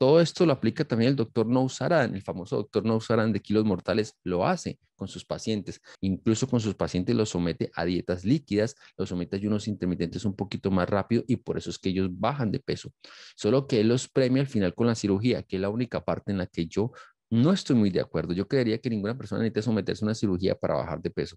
Todo esto lo aplica también el doctor Nousaran, el famoso doctor Nousaran de Kilos Mortales, lo hace con sus pacientes. Incluso con sus pacientes los somete a dietas líquidas, los somete a ayunos intermitentes un poquito más rápido y por eso es que ellos bajan de peso. Solo que él los premia al final con la cirugía, que es la única parte en la que yo no estoy muy de acuerdo. Yo creería que ninguna persona necesita someterse a una cirugía para bajar de peso.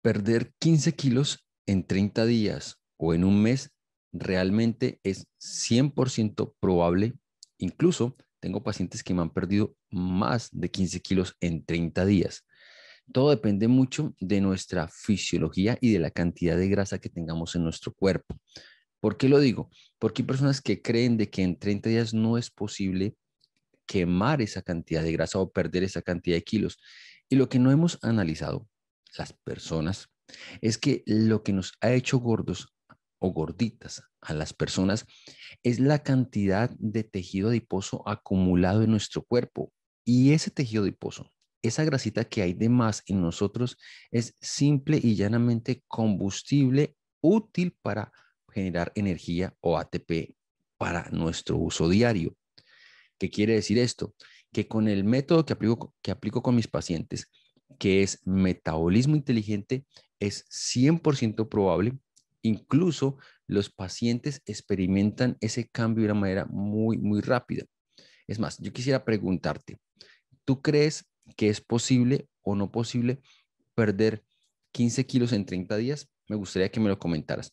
Perder 15 kilos en 30 días o en un mes realmente es 100% probable. Incluso tengo pacientes que me han perdido más de 15 kilos en 30 días. Todo depende mucho de nuestra fisiología y de la cantidad de grasa que tengamos en nuestro cuerpo. ¿Por qué lo digo? Porque hay personas que creen de que en 30 días no es posible quemar esa cantidad de grasa o perder esa cantidad de kilos. Y lo que no hemos analizado, las personas es que lo que nos ha hecho gordos o gorditas a las personas es la cantidad de tejido adiposo acumulado en nuestro cuerpo. Y ese tejido adiposo, esa grasita que hay de más en nosotros, es simple y llanamente combustible útil para generar energía o ATP para nuestro uso diario. ¿Qué quiere decir esto? Que con el método que aplico, que aplico con mis pacientes, que es metabolismo inteligente, es 100% probable. Incluso los pacientes experimentan ese cambio de una manera muy, muy rápida. Es más, yo quisiera preguntarte, ¿tú crees que es posible o no posible perder 15 kilos en 30 días? Me gustaría que me lo comentaras.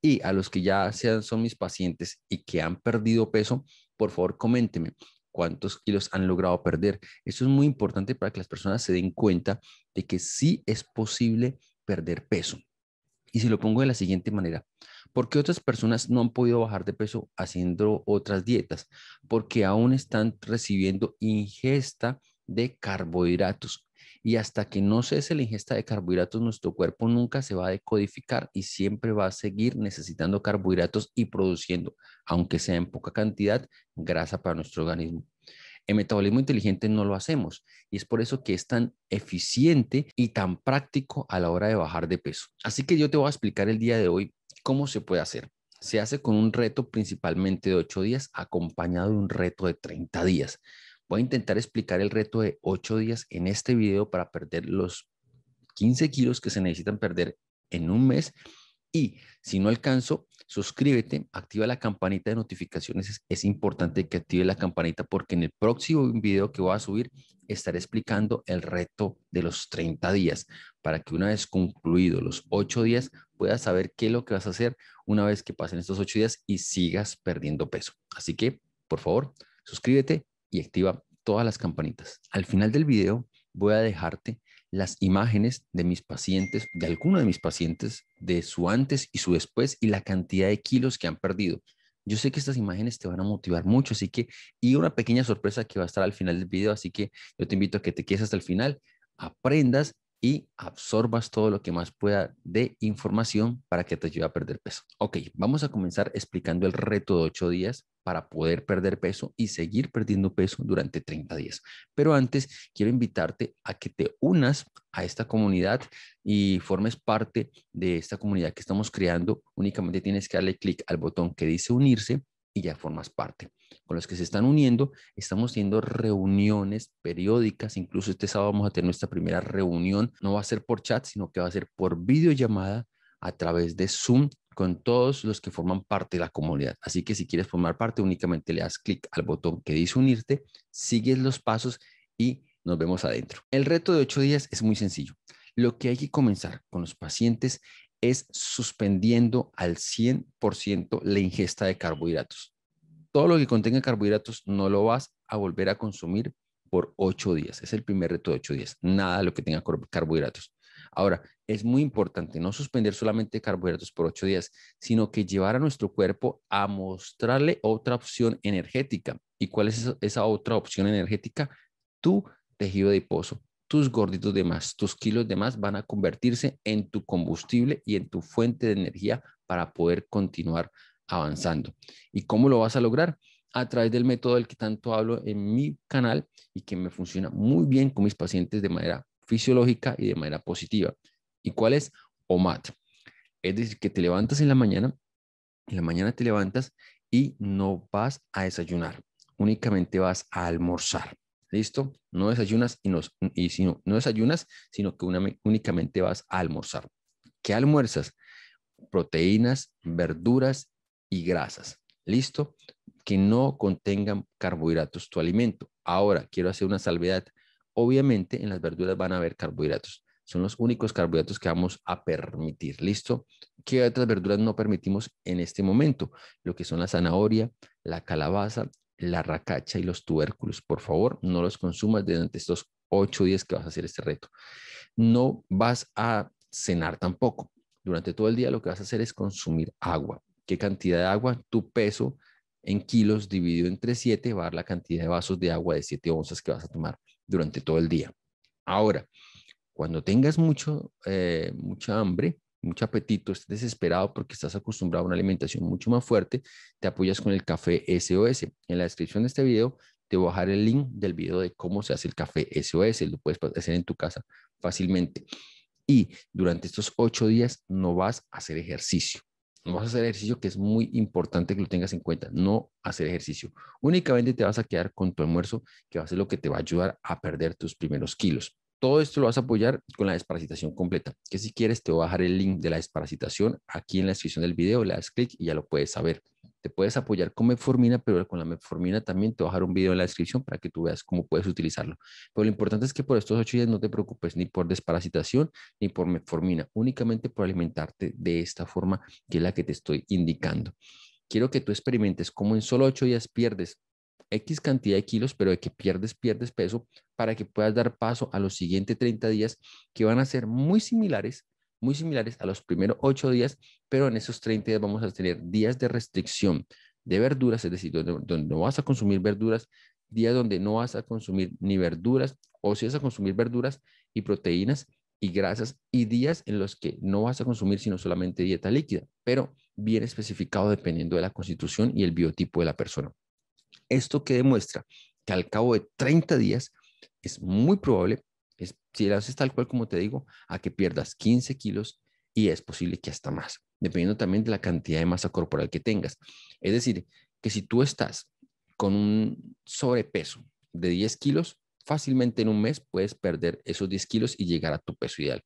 Y a los que ya sean, son mis pacientes y que han perdido peso, por favor, coménteme cuántos kilos han logrado perder. eso es muy importante para que las personas se den cuenta de que sí es posible perder peso. Y si lo pongo de la siguiente manera. ¿Por qué otras personas no han podido bajar de peso haciendo otras dietas? Porque aún están recibiendo ingesta de carbohidratos. Y hasta que no cese la ingesta de carbohidratos, nuestro cuerpo nunca se va a decodificar y siempre va a seguir necesitando carbohidratos y produciendo, aunque sea en poca cantidad, grasa para nuestro organismo. En metabolismo inteligente no lo hacemos y es por eso que es tan eficiente y tan práctico a la hora de bajar de peso. Así que yo te voy a explicar el día de hoy cómo se puede hacer. Se hace con un reto principalmente de 8 días acompañado de un reto de 30 días. Voy a intentar explicar el reto de 8 días en este video para perder los 15 kilos que se necesitan perder en un mes y si no alcanzo, suscríbete, activa la campanita de notificaciones. Es, importante que active la campanita porque en el próximo video que voy a subir estaré explicando el reto de los 30 días para que una vez concluidos los 8 días puedas saber qué es lo que vas a hacer una vez que pasen estos 8 días y sigas perdiendo peso. Así que, por favor, suscríbete y activa todas las campanitas. Al final del video voy a dejarte las imágenes de mis pacientes, de alguno de mis pacientes, de su antes y su después y la cantidad de kilos que han perdido. Yo sé que estas imágenes te van a motivar mucho, así que, y una pequeña sorpresa que va a estar al final del video, así que yo te invito a que te quedes hasta el final, aprendas y absorbas todo lo que más pueda de información para que te ayude a perder peso. Ok, vamos a comenzar explicando el reto de ocho días para poder perder peso y seguir perdiendo peso durante 30 días. Pero antes, quiero invitarte a que te unas a esta comunidad y formes parte de esta comunidad que estamos creando. Únicamente tienes que darle clic al botón que dice unirse y ya formas parte. Con los que se están uniendo, estamos haciendo reuniones periódicas, incluso este sábado vamos a tener nuestra primera reunión, no va a ser por chat, sino que va a ser por videollamada a través de Zoom con todos los que forman parte de la comunidad. Así que si quieres formar parte, únicamente le das clic al botón que dice unirte, sigues los pasos y nos vemos adentro. El reto de ocho días es muy sencillo. Lo que hay que comenzar con los pacientes es suspendiendo al 100% la ingesta de carbohidratos. Todo lo que contenga carbohidratos no lo vas a volver a consumir por ocho días. Es el primer reto de ocho días. Nada lo que tenga carbohidratos. Ahora, es muy importante no suspender solamente carbohidratos por ocho días, sino que llevar a nuestro cuerpo a mostrarle otra opción energética. ¿Y cuál es esa otra opción energética? Tu tejido adiposo, tus gorditos de más, tus kilos de más van a convertirse en tu combustible y en tu fuente de energía para poder continuar avanzando. ¿Y cómo lo vas a lograr? A través del método del que tanto hablo en mi canal y que me funciona muy bien con mis pacientes de manera fisiológica y de manera positiva. ¿Y cuál es? OMAT. Es decir, que te levantas en la mañana, en la mañana te levantas y no vas a desayunar, únicamente vas a almorzar. ¿Listo? No desayunas y, no, y sino, no desayunas, sino que únicamente vas a almorzar. ¿Qué almuerzas? Proteínas, verduras y grasas. ¿Listo? Que no contengan carbohidratos tu alimento. Ahora, quiero hacer una salvedad. Obviamente en las verduras van a haber carbohidratos. Son los únicos carbohidratos que vamos a permitir. ¿Listo? ¿Qué otras verduras no permitimos en este momento? Lo que son la zanahoria, la calabaza la racacha y los tubérculos. Por favor, no los consumas durante estos ocho días que vas a hacer este reto. No vas a cenar tampoco. Durante todo el día lo que vas a hacer es consumir agua. ¿Qué cantidad de agua? Tu peso en kilos dividido entre 7 va a dar la cantidad de vasos de agua de siete onzas que vas a tomar durante todo el día. Ahora, cuando tengas mucho, eh, mucha hambre, mucho apetito, estás desesperado porque estás acostumbrado a una alimentación mucho más fuerte, te apoyas con el café SOS. En la descripción de este video te voy a dejar el link del video de cómo se hace el café SOS, lo puedes hacer en tu casa fácilmente. Y durante estos ocho días no vas a hacer ejercicio. No vas a hacer ejercicio, que es muy importante que lo tengas en cuenta. No hacer ejercicio. Únicamente te vas a quedar con tu almuerzo, que va a ser lo que te va a ayudar a perder tus primeros kilos. Todo esto lo vas a apoyar con la desparasitación completa, que si quieres te voy a dejar el link de la desparasitación aquí en la descripción del video, le das clic y ya lo puedes saber. Te puedes apoyar con metformina, pero con la metformina también te voy a dejar un video en la descripción para que tú veas cómo puedes utilizarlo. Pero lo importante es que por estos ocho días no te preocupes ni por desparasitación ni por metformina, únicamente por alimentarte de esta forma que es la que te estoy indicando. Quiero que tú experimentes cómo en solo ocho días pierdes X cantidad de kilos, pero de que pierdes, pierdes peso para que puedas dar paso a los siguientes 30 días que van a ser muy similares, muy similares a los primeros 8 días, pero en esos 30 días vamos a tener días de restricción de verduras, es decir, donde, no vas a consumir verduras, días donde no vas a consumir ni verduras o si vas a consumir verduras y proteínas y grasas y días en los que no vas a consumir sino solamente dieta líquida, pero bien especificado dependiendo de la constitución y el biotipo de la persona. Esto que demuestra que al cabo de 30 días es muy probable, si lo haces tal cual como te digo, a que pierdas 15 kilos y es posible que hasta más, dependiendo también de la cantidad de masa corporal que tengas. Es decir, que si tú estás con un sobrepeso de 10 kilos, fácilmente en un mes puedes perder esos 10 kilos y llegar a tu peso ideal.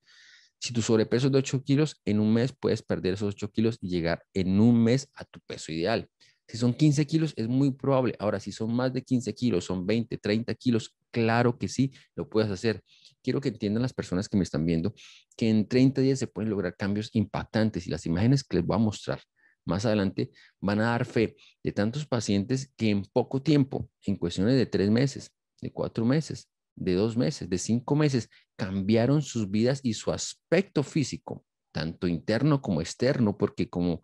Si tu sobrepeso es de 8 kilos, en un mes puedes perder esos 8 kilos y llegar en un mes a tu peso ideal. Si son 15 kilos, es muy probable. Ahora, si son más de 15 kilos, son 20, 30 kilos, claro que sí, lo puedes hacer. Quiero que entiendan las personas que me están viendo que en 30 días se pueden lograr cambios impactantes y las imágenes que les voy a mostrar más adelante van a dar fe de tantos pacientes que en poco tiempo, en cuestiones de tres meses, de cuatro meses, de dos meses, de cinco meses, cambiaron sus vidas y su aspecto físico tanto interno como externo, porque como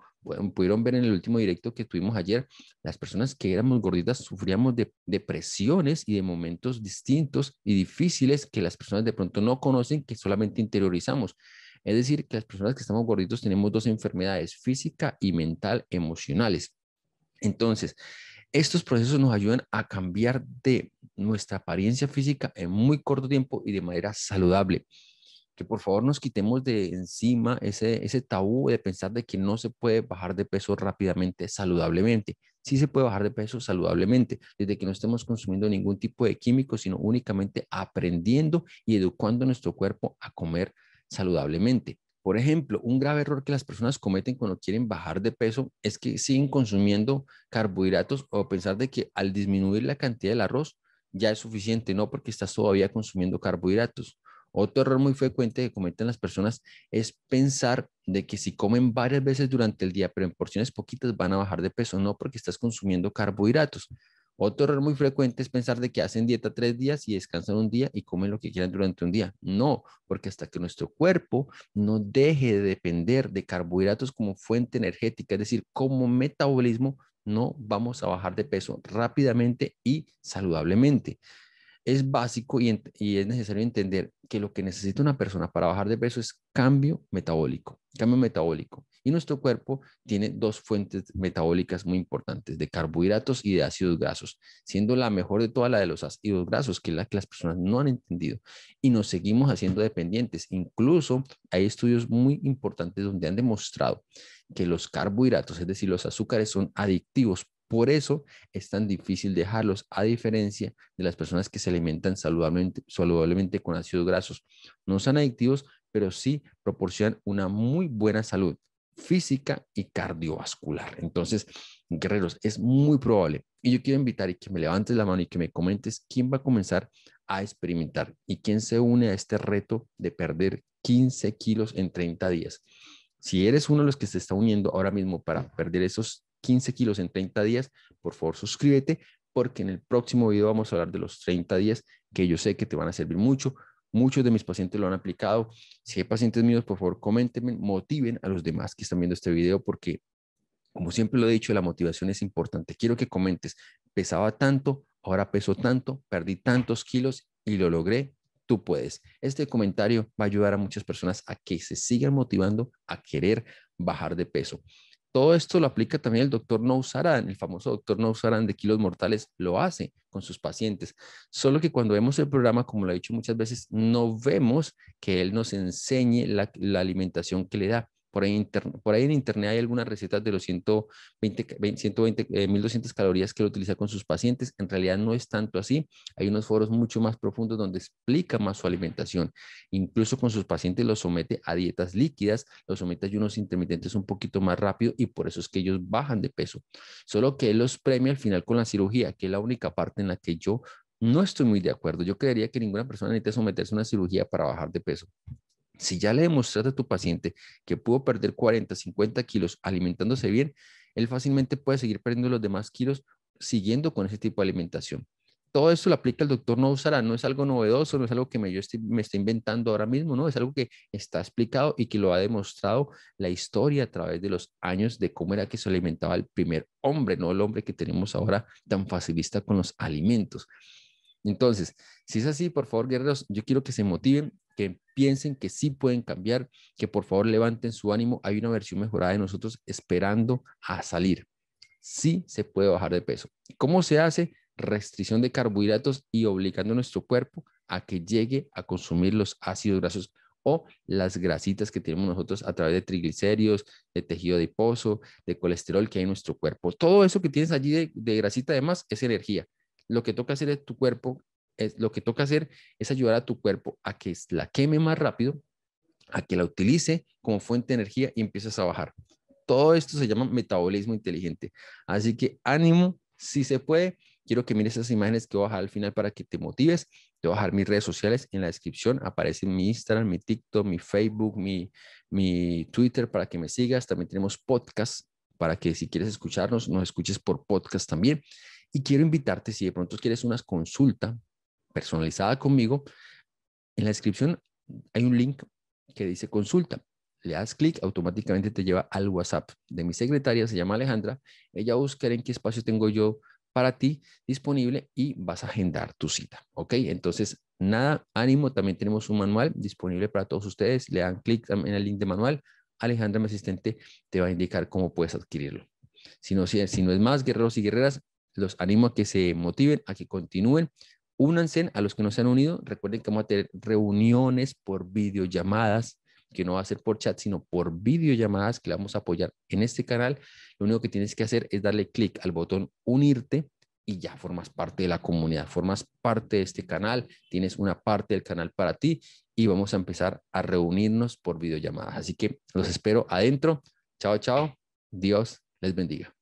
pudieron ver en el último directo que tuvimos ayer, las personas que éramos gorditas sufríamos de, depresiones y de momentos distintos y difíciles que las personas de pronto no conocen, que solamente interiorizamos. Es decir, que las personas que estamos gorditos tenemos dos enfermedades, física y mental emocionales. Entonces, estos procesos nos ayudan a cambiar de nuestra apariencia física en muy corto tiempo y de manera saludable que por favor nos quitemos de encima ese, tabú de pensar de que no se puede bajar de peso rápidamente, saludablemente. Sí se puede bajar de peso saludablemente, desde que no estemos consumiendo ningún tipo de químico, sino únicamente aprendiendo y educando nuestro cuerpo a comer saludablemente. Por ejemplo, un grave error que las personas cometen cuando quieren bajar de peso es que siguen consumiendo carbohidratos o pensar de que al disminuir la cantidad del arroz ya es suficiente, no porque estás todavía consumiendo carbohidratos. Otro error muy frecuente que cometen las personas es pensar de que si comen varias veces durante el día, pero en porciones poquitas, van a bajar de peso. No, porque estás consumiendo carbohidratos. Otro error muy frecuente es pensar de que hacen dieta tres días y descansan un día y comen lo que quieran durante un día. No, porque hasta que nuestro cuerpo no deje de depender de carbohidratos como fuente energética, es decir, como metabolismo, no vamos a bajar de peso rápidamente y saludablemente. Es básico y, es necesario entender que lo que necesita una persona para bajar de peso es cambio metabólico, cambio metabólico. Y nuestro cuerpo tiene dos fuentes metabólicas muy importantes, de carbohidratos y de ácidos grasos, siendo la mejor de todas la de los ácidos grasos, que es la que las personas no han entendido. Y nos seguimos haciendo dependientes. Incluso hay estudios muy importantes donde han demostrado que los carbohidratos, es decir, los azúcares, son adictivos por eso es tan difícil dejarlos, a diferencia de las personas que se alimentan saludablemente, con ácidos grasos. No son adictivos, pero sí proporcionan una muy buena salud física y cardiovascular. Entonces, guerreros, es muy probable. Y yo quiero invitar y que me levantes la mano y que me comentes quién va a comenzar a experimentar y quién se une a este reto de perder 15 kilos en 30 días. Si eres uno de los que se está uniendo ahora mismo para perder esos 15 kilos en 30 días, por favor suscríbete porque en el próximo video vamos a hablar de los 30 días que yo sé que te van a servir mucho. Muchos de mis pacientes lo han aplicado. Si hay pacientes míos, por favor, coméntenme, motiven a los demás que están viendo este video porque, como siempre lo he dicho, la motivación es importante. Quiero que comentes, pesaba tanto, ahora peso tanto, perdí tantos kilos y lo logré. Tú puedes. Este comentario va a ayudar a muchas personas a que se sigan motivando a querer bajar de peso. Todo esto lo aplica también el doctor Nousaran, el famoso doctor Nousaran de Kilos Mortales, lo hace con sus pacientes. Solo que cuando vemos el programa, como lo he dicho muchas veces, no vemos que él nos enseñe la alimentación que le da. Por ahí, por ahí en internet hay algunas recetas de los 120, 120 1200 calorías que lo utiliza con sus pacientes. En realidad no es tanto así. Hay unos foros mucho más profundos donde explica más su alimentación. Incluso con sus pacientes los somete a dietas líquidas, los somete a ayunos intermitentes un poquito más rápido y por eso es que ellos bajan de peso. Solo que él los premia al final con la cirugía, que es la única parte en la que yo no estoy muy de acuerdo. Yo creería que ninguna persona necesita someterse a una cirugía para bajar de peso. Si ya le demostraste a tu paciente que pudo perder 40, 50 kilos alimentándose bien, él fácilmente puede seguir perdiendo los demás kilos siguiendo con ese tipo de alimentación. Todo eso lo aplica el doctor no no es algo novedoso, no es algo que me, yo me estoy inventando ahora mismo, no, es algo que está explicado y que lo ha demostrado la historia a través de los años de cómo era que se alimentaba el primer hombre, no el hombre que tenemos ahora tan facilista con los alimentos. Entonces, si es así, por favor, guerreros, yo quiero que se motiven, que piensen que sí pueden cambiar, que por favor levanten su ánimo. Hay una versión mejorada de nosotros esperando a salir. Sí se puede bajar de peso. ¿Cómo se hace? Restricción de carbohidratos y obligando a nuestro cuerpo a que llegue a consumir los ácidos grasos o las grasitas que tenemos nosotros a través de triglicéridos, de tejido adiposo, de colesterol que hay en nuestro cuerpo. Todo eso que tienes allí de, de grasita además es energía. Lo que toca hacer es tu cuerpo es, lo que toca hacer es ayudar a tu cuerpo a que la queme más rápido, a que la utilice como fuente de energía y empieces a bajar. Todo esto se llama metabolismo inteligente. Así que ánimo, si se puede. Quiero que mires esas imágenes que voy a bajar al final para que te motives. Te voy a dejar mis redes sociales en la descripción. aparecen mi Instagram, mi TikTok, mi Facebook, mi, mi Twitter para que me sigas. También tenemos podcast para que si quieres escucharnos, nos escuches por podcast también. Y quiero invitarte, si de pronto quieres una consulta personalizada conmigo, en la descripción hay un link que dice consulta. Le das clic, automáticamente te lleva al WhatsApp de mi secretaria, se llama Alejandra. Ella buscará en qué espacio tengo yo para ti disponible y vas a agendar tu cita. ¿Ok? Entonces, nada, ánimo. También tenemos un manual disponible para todos ustedes. Le dan clic en el link de manual. Alejandra, mi asistente, te va a indicar cómo puedes adquirirlo. Si no, si no es más, guerreros y guerreras, los animo a que se motiven, a que continúen, Únanse a los que no se han unido. Recuerden que vamos a tener reuniones por videollamadas, que no va a ser por chat, sino por videollamadas que vamos a apoyar en este canal. Lo único que tienes que hacer es darle clic al botón unirte y ya formas parte de la comunidad, formas parte de este canal, tienes una parte del canal para ti y vamos a empezar a reunirnos por videollamadas. Así que los espero adentro. Chao, chao. Dios les bendiga.